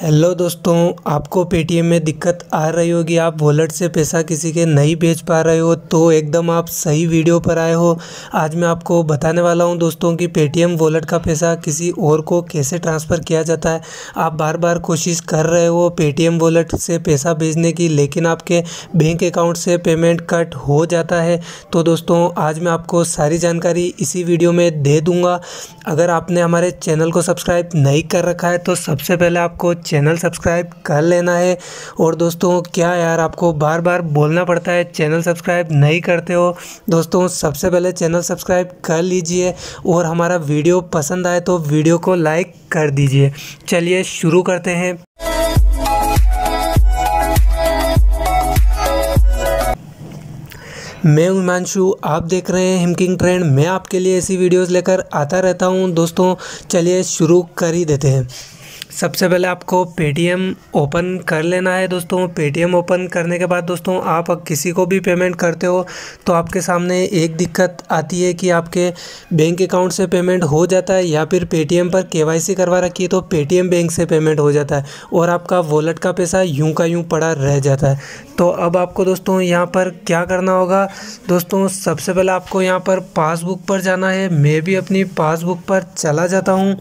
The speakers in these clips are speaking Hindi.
हेलो दोस्तों आपको पेटीएम में दिक्कत आ रही होगी आप वॉलेट से पैसा किसी के नहीं भेज पा रहे हो तो एकदम आप सही वीडियो पर आए हो आज मैं आपको बताने वाला हूं दोस्तों कि पेटीएम वॉलेट का पैसा किसी और को कैसे ट्रांसफ़र किया जाता है आप बार बार कोशिश कर रहे हो पेटीएम वॉलेट से पैसा भेजने की लेकिन आपके बैंक अकाउंट से पेमेंट कट हो जाता है तो दोस्तों आज मैं आपको सारी जानकारी इसी वीडियो में दे दूँगा अगर आपने हमारे चैनल को सब्सक्राइब नहीं कर रखा है तो सबसे पहले आपको चैनल सब्सक्राइब कर लेना है और दोस्तों क्या यार आपको बार बार बोलना पड़ता है चैनल सब्सक्राइब नहीं करते हो दोस्तों सबसे पहले चैनल सब्सक्राइब कर लीजिए और हमारा वीडियो पसंद आए तो वीडियो को लाइक कर दीजिए चलिए शुरू करते हैं मैं हिमांशु आप देख रहे हैं हिमकिंग ट्रेंड मैं आपके लिए ऐसी वीडियोस लेकर आता रहता हूं दोस्तों चलिए शुरू कर ही देते हैं सबसे पहले आपको पेटीएम ओपन कर लेना है दोस्तों पेटीएम ओपन करने के बाद दोस्तों आप किसी को भी पेमेंट करते हो तो आपके सामने एक दिक्कत आती है कि आपके बैंक अकाउंट से पेमेंट हो जाता है या फिर पेटीएम पर केवाईसी करवा रखी है तो पेटीएम बैंक से पेमेंट हो जाता है और आपका वॉलेट का पैसा यूं का यूं पड़ा रह जाता है तो अब आपको दोस्तों यहाँ पर क्या करना होगा दोस्तों सबसे पहले आपको यहाँ पर पासबुक पर जाना है मैं भी अपनी पासबुक पर चला जाता हूँ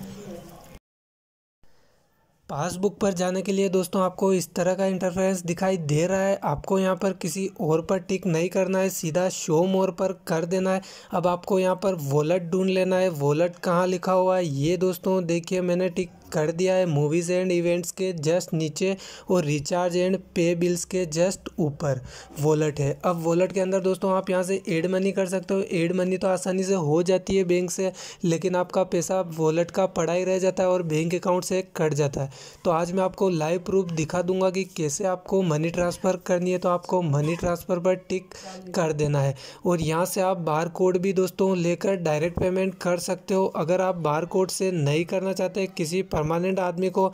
पासबुक पर जाने के लिए दोस्तों आपको इस तरह का इंटरफेरेंस दिखाई दे रहा है आपको यहाँ पर किसी और पर टिक नहीं करना है सीधा शो मोर पर कर देना है अब आपको यहाँ पर वॉलेट ढूंढ लेना है वॉलेट कहाँ लिखा हुआ है ये दोस्तों देखिए मैंने टिक कर दिया है मूवीज़ एंड इवेंट्स के जस्ट नीचे और रिचार्ज एंड पे बिल्स के जस्ट ऊपर वॉलेट है अब वॉलेट के अंदर दोस्तों आप यहाँ से एड मनी कर सकते हो एड मनी तो आसानी से हो जाती है बैंक से लेकिन आपका पैसा वॉलेट का पड़ा ही रह जाता है और बैंक अकाउंट से कट जाता है तो आज मैं आपको लाइव प्रूफ दिखा दूंगा कि कैसे आपको मनी ट्रांसफ़र करनी है तो आपको मनी ट्रांसफ़र पर टिक कर देना है और यहाँ से आप बार कोड भी दोस्तों लेकर डायरेक्ट पेमेंट कर सकते हो अगर आप बार कोड से नहीं करना चाहते किसी पर परमानेंट आदमी को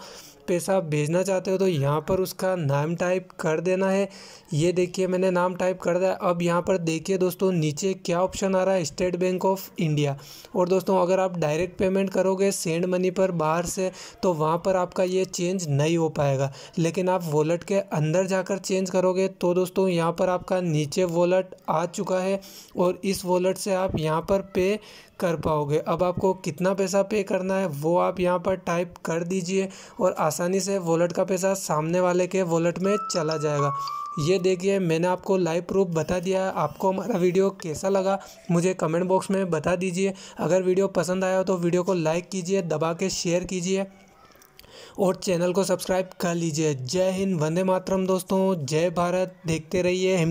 पैसा भेजना चाहते हो तो यहाँ पर उसका नाम टाइप कर देना है ये देखिए मैंने नाम टाइप कर दिया अब यहाँ पर देखिए दोस्तों नीचे क्या ऑप्शन आ रहा है स्टेट बैंक ऑफ इंडिया और दोस्तों अगर आप डायरेक्ट पेमेंट करोगे सेंड मनी पर बाहर से तो वहाँ पर आपका ये चेंज नहीं हो पाएगा लेकिन आप वॉलेट के अंदर जाकर चेंज करोगे तो दोस्तों यहाँ पर आपका नीचे वॉलेट आ चुका है और इस वॉलेट से आप यहाँ पर पे कर पाओगे अब आपको कितना पैसा पे करना है वो आप यहाँ पर टाइप कर दीजिए और आसानी से वॉलेट का पैसा सामने वाले के वॉलेट में चला जाएगा ये देखिए मैंने आपको लाइव प्रूफ बता दिया है आपको हमारा वीडियो कैसा लगा मुझे कमेंट बॉक्स में बता दीजिए अगर वीडियो पसंद आया हो तो वीडियो को लाइक कीजिए दबा के शेयर कीजिए और चैनल को सब्सक्राइब कर लीजिए जय हिंद वंदे मातरम दोस्तों जय भारत देखते रहिए